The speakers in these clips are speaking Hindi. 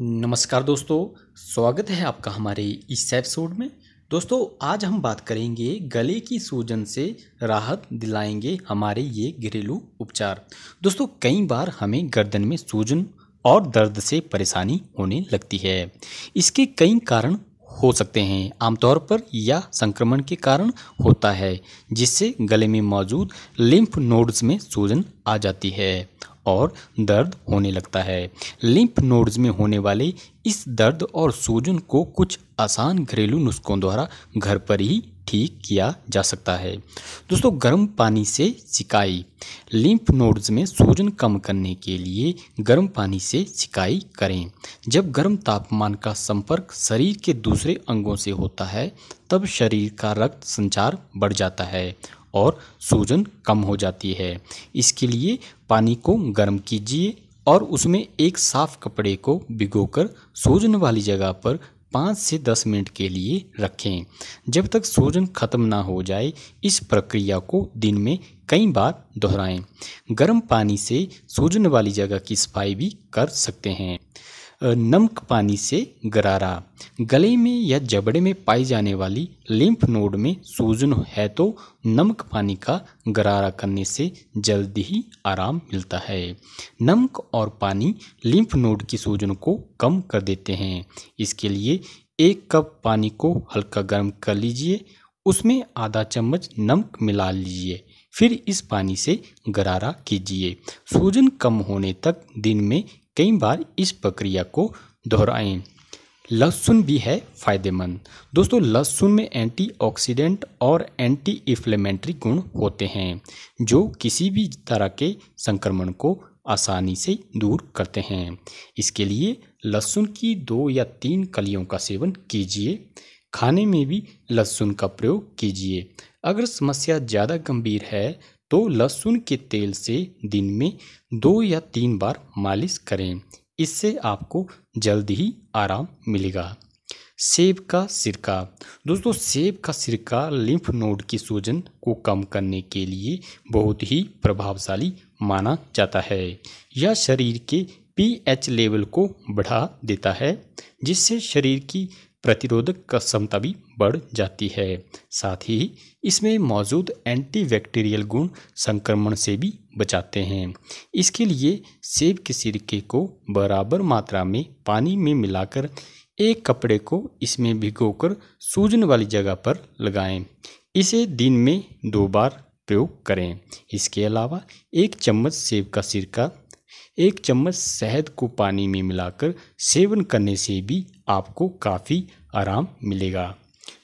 नमस्कार दोस्तों स्वागत है आपका हमारे इस एपिसोड में दोस्तों आज हम बात करेंगे गले की सूजन से राहत दिलाएंगे हमारे ये घरेलू उपचार दोस्तों कई बार हमें गर्दन में सूजन और दर्द से परेशानी होने लगती है इसके कई कारण हो सकते हैं आमतौर पर यह संक्रमण के कारण होता है जिससे गले में मौजूद लिम्फ नोड्स में सूजन आ जाती है और दर्द होने लगता है लिम्फ नोड्स में होने वाले इस दर्द और सूजन को कुछ आसान घरेलू नुस्खों द्वारा घर पर ही ठीक किया जा सकता है दोस्तों गर्म पानी से सिकाई लिम्फ नोड्स में सूजन कम करने के लिए गर्म पानी से सिकाई करें जब गर्म तापमान का संपर्क शरीर के दूसरे अंगों से होता है तब शरीर का रक्त संचार बढ़ जाता है और सूजन कम हो जाती है इसके लिए पानी को गर्म कीजिए और उसमें एक साफ कपड़े को भिगोकर सूजन वाली जगह पर पाँच से दस मिनट के लिए रखें जब तक सूजन खत्म ना हो जाए इस प्रक्रिया को दिन में कई बार दोहराएं गर्म पानी से सूजन वाली जगह की सफाई भी कर सकते हैं नमक पानी से गरारा गले में या जबड़े में पाई जाने वाली लिम्फ नोड में सूजन है तो नमक पानी का गरारा करने से जल्दी ही आराम मिलता है नमक और पानी लिम्फ नोड की सूजन को कम कर देते हैं इसके लिए एक कप पानी को हल्का गर्म कर लीजिए उसमें आधा चम्मच नमक मिला लीजिए फिर इस पानी से गरारा कीजिए सूजन कम होने तक दिन में कई बार इस प्रक्रिया को दोहराएं लहसुन भी है फायदेमंद दोस्तों लहसुन में एंटीऑक्सीडेंट और एंटी इफ्लेमेंट्री गुण होते हैं जो किसी भी तरह के संक्रमण को आसानी से दूर करते हैं इसके लिए लहसुन की दो या तीन कलियों का सेवन कीजिए खाने में भी लहसुन का प्रयोग कीजिए अगर समस्या ज़्यादा गंभीर है तो लहसुन के तेल से दिन में दो या तीन बार मालिश करें इससे आपको जल्द ही आराम मिलेगा सेब का सिरका दोस्तों सेब का सिरका लिम्फ नोड की सूजन को कम करने के लिए बहुत ही प्रभावशाली माना जाता है यह शरीर के पीएच लेवल को बढ़ा देता है जिससे शरीर की प्रतिरोधक क्षमता भी बढ़ जाती है साथ ही इसमें मौजूद एंटीबैक्टीरियल गुण संक्रमण से भी बचाते हैं इसके लिए सेब के सिरके को बराबर मात्रा में पानी में मिलाकर एक कपड़े को इसमें भिगोकर सूजन वाली जगह पर लगाएं इसे दिन में दो बार प्रयोग करें इसके अलावा एक चम्मच सेब का सिरका एक चम्मच शहद को पानी में मिलाकर सेवन करने से भी आपको काफ़ी आराम मिलेगा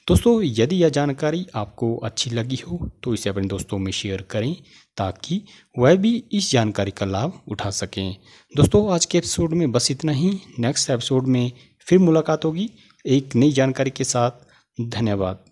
दोस्तों यदि यह जानकारी आपको अच्छी लगी हो तो इसे अपने दोस्तों में शेयर करें ताकि वह भी इस जानकारी का लाभ उठा सकें दोस्तों आज के एपिसोड में बस इतना ही नेक्स्ट एपिसोड में फिर मुलाकात होगी एक नई जानकारी के साथ धन्यवाद